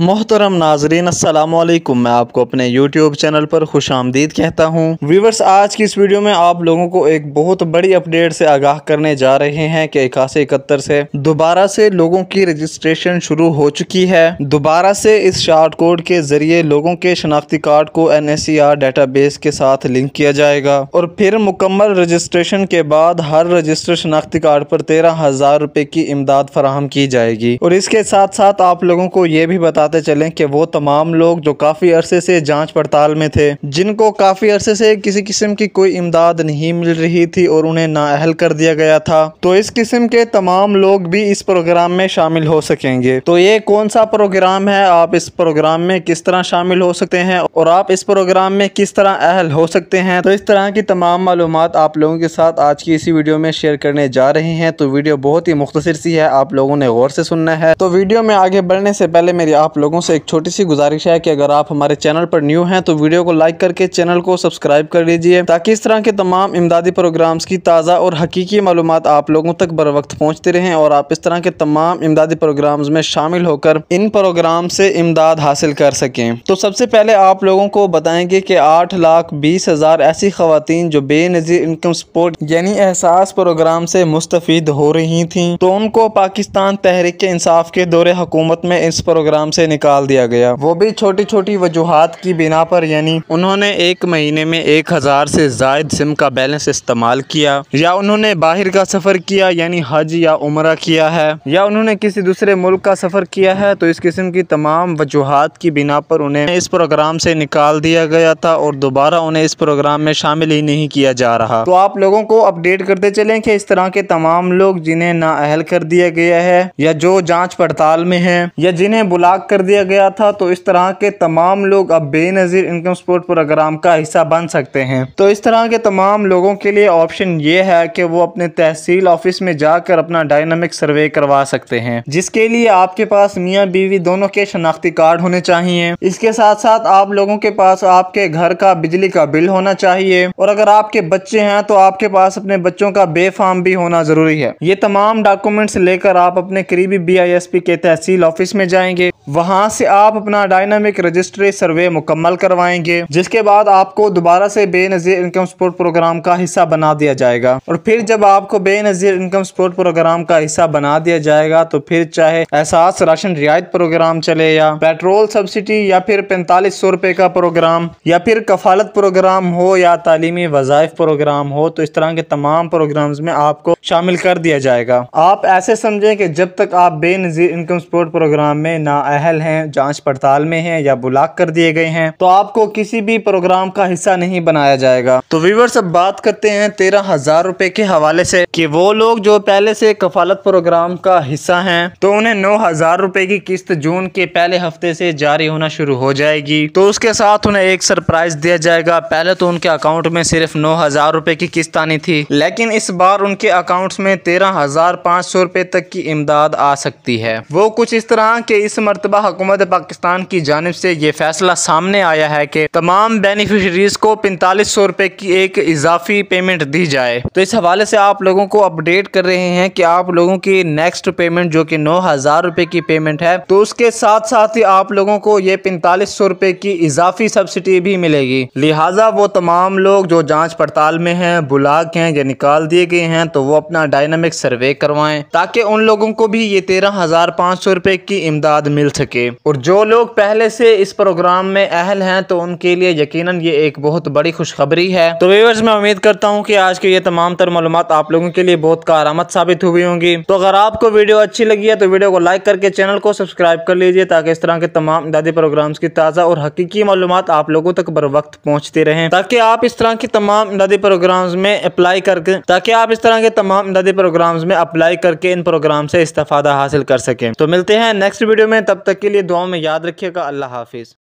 मोहतरम नाजरीन असलकुम मैं आपको अपने YouTube चैनल पर खुश आमदीद कहता हूँ व्यूवर्स आज की इस वीडियो में आप लोगों को एक बहुत बड़ी अपडेट से आगाह करने जा रहे हैं कि इक्यासी इकहत्तर से दोबारा से लोगों की रजिस्ट्रेशन शुरू हो चुकी है दोबारा से इस शार्ट कोड के जरिए लोगों के शनाख्ती कार्ड को एन एस डेटाबेस के साथ लिंक किया जाएगा और फिर मुकम्मल रजिस्ट्रेशन के बाद हर रजिस्टर शनाख्ती कार्ड पर तेरह हज़ार रुपए की इमदाद फराहम की जाएगी और इसके साथ साथ आप लोगों को ये भी बता बताते चलें कि वो तमाम लोग जो काफ़ी अरसे से जांच पड़ताल में थे जिनको काफ़ी अरसे से किसी किस्म की कोई इमदाद नहीं मिल रही थी और उन्हें नाअहल कर दिया गया था तो इस किस्म के तमाम लोग भी इस प्रोग्राम में शामिल हो सकेंगे तो ये कौन सा प्रोग्राम है आप इस प्रोग्राम में किस तरह शामिल हो सकते हैं और आप इस प्रोग्राम में किस तरह अहल हो सकते हैं तो इस तरह की तमाम मालूम आप लोगों के साथ आज की इसी वीडियो में शेयर करने जा रहे हैं तो वीडियो बहुत ही मुख्तर सी है आप लोगों ने गौर से सुनना है तो वीडियो में आगे बढ़ने से पहले मेरी आप आप लोगों से एक छोटी सी गुजारिश है कि अगर आप हमारे चैनल पर न्यू हैं तो वीडियो को लाइक करके चैनल को सब्सक्राइब कर लीजिए ताकि इस तरह के तमाम इमदादी प्रोग्राम्स की ताज़ा और हकीकी मालूम आप लोगों तक बर वक्त पहुँचते रहें और आप इस तरह के तमाम इमदादी प्रोग्राम्स में शामिल होकर इन प्रोग्राम से इमदाद हासिल कर सकें तो सबसे पहले आप लोगों को बताएंगे कि आठ लाख बीस हज़ार ऐसी खातन जो बेनज़ीर इनकम सपोर्ट यानी एहसास प्रोग्राम से मुस्तफ़ हो रही थी तो उनको पाकिस्तान तहरीक इंसाफ के दौरे हुकूमत में इस प्रोग्राम से से निकाल दिया गया वो भी छोटी छोटी वजूहत की बिना पर यानी उन्होंने एक महीने में एक हज़ार से जायद सिम का बैलेंस इस्तेमाल किया या उन्होंने बाहर का सफ़र किया यानी हज या उम्र किया है या उन्होंने किसी दूसरे मुल्क का सफ़र किया है तो इस किस्म की तमाम वजूहत की बिना पर उन्हें इस प्रोग्राम से निकाल दिया गया था और दोबारा उन्हें इस प्रोग्राम में शामिल ही नहीं किया जा रहा तो आप लोगों को अपडेट करते चले की इस तरह के तमाम लोग जिन्हें नाअहल कर दिया गया है या जो जांच पड़ताल में है या जिन्हें बुलाक कर दिया गया था तो इस तरह के तमाम लोग अब बेनज़ीर इनकम सपोर्ट प्रोग्राम का हिस्सा बन सकते हैं तो इस तरह के तमाम लोगों के लिए ऑप्शन ये है कि वो अपने तहसील ऑफिस में जाकर अपना डायनामिक सर्वे करवा सकते हैं जिसके लिए आपके पास मियाँ बीवी दोनों के शनाख्ती कार्ड होने चाहिए इसके साथ साथ आप लोगों के पास आपके घर का बिजली का बिल होना चाहिए और अगर आपके बच्चे हैं तो आपके पास अपने बच्चों का बेफार्म भी होना जरूरी है ये तमाम डॉक्यूमेंट्स लेकर आप अपने करीबी बी के तहसील ऑफिस में जाएंगे वहाँ से आप अपना डायनामिक रजिस्ट्री सर्वे मुकम्मल करवाएंगे जिसके बाद आपको दोबारा से बेनज़ीर इनकम सपोर्ट प्रोग्राम का हिस्सा बना दिया जाएगा और फिर जब आपको बेनज़ीर इनकम सपोर्ट प्रोग्राम का हिस्सा बना दिया जाएगा तो फिर चाहे एहसास राशन रियायत प्रोग्राम चले या पेट्रोल सब्सिडी या फिर पैंतालीस सौ रुपए का प्रोग्राम या फिर कफालत प्रोग्राम हो या तालीमी वजायफ प्रोग्राम हो तो इस तरह के तमाम प्रोग्राम में आपको शामिल कर दिया जाएगा आप ऐसे समझें कि जब तक आप बेनज़ीर इनकम सपोर्ट प्रोग्राम में ना मुश्तमिल हैं जांच पड़ताल में हैं या बुलाक कर दिए गए हैं तो आपको किसी भी प्रोग्राम का हिस्सा नहीं बनाया जाएगा तो व्यूवर्स अब बात करते हैं तेरह हजार रुपए के हवाले से कि वो लोग जो पहले से कफालत प्रोग्राम का हिस्सा हैं तो उन्हें नौ हजार रुपए की किस्त जून के पहले हफ्ते से जारी होना शुरू हो जाएगी तो उसके साथ उन्हें एक सरप्राइज दिया जाएगा पहले तो उनके अकाउंट में सिर्फ नौ हजार रुपए की किस्त आनी थी लेकिन इस बार उनके अकाउंट में तेरह हजार पाँच सौ रुपए तक की इमदाद आ सकती है वो कुछ इस तरह के इस मरतबा हुकूमत पाकिस्तान की जानब से ये फैसला सामने आया है कि तमाम बेनिफिशरीज को पैंतालीस सौ रुपए की एक इजाफी पेमेंट दी जाए तो इस हवाले से आप लोगों को अपडेट कर रहे हैं कि आप लोगों की नेक्स्ट पेमेंट जो कि नौ हज़ार रुपए की पेमेंट है तो उसके साथ साथ ही आप लोगों को ये पैंतालीस सौ रुपए की इजाफी सब्सिडी भी मिलेगी लिहाजा वो तमाम लोग जो जाँच पड़ताल में है बुलाक है या निकाल दिए गए हैं तो वो अपना डायनामिक सर्वे करवाए ताकि उन लोगों को भी ये तेरह हज़ार पाँच सौ रुपए की इमदाद मिल सके सके और जो लोग पहले से इस प्रोग्राम में अहल हैं तो उनके लिए यकीनन ये एक बहुत बड़ी खुशखबरी है तो व्यवर्स मैं उम्मीद करता हूँ कि आज की ये तमाम तर मालूम आप लोगों के लिए बहुत कारामद साबित हुई होंगी तो अगर आपको वीडियो अच्छी लगी है तो वीडियो को लाइक करके चैनल को सब्सक्राइब कर लीजिए ताकि इस तरह के तमाम दादी प्रोग्राम्स की ताज़ा और हकीकी मालूम आप लोगों तक बर वक्त पहुँचती रहे ताकि आप इस तरह की तमाम दादी प्रोग्राम में अप्लाई करके ताकि आप इस तरह के तमाम दादी प्रोग्राम में अप्लाई करके इन प्रोग्राम से इस्ता हासिल कर सकें तो मिलते हैं नेक्स्ट वीडियो में तब तक तक के लिए दुआ में याद रखिएगा अल्लाह हाफिज़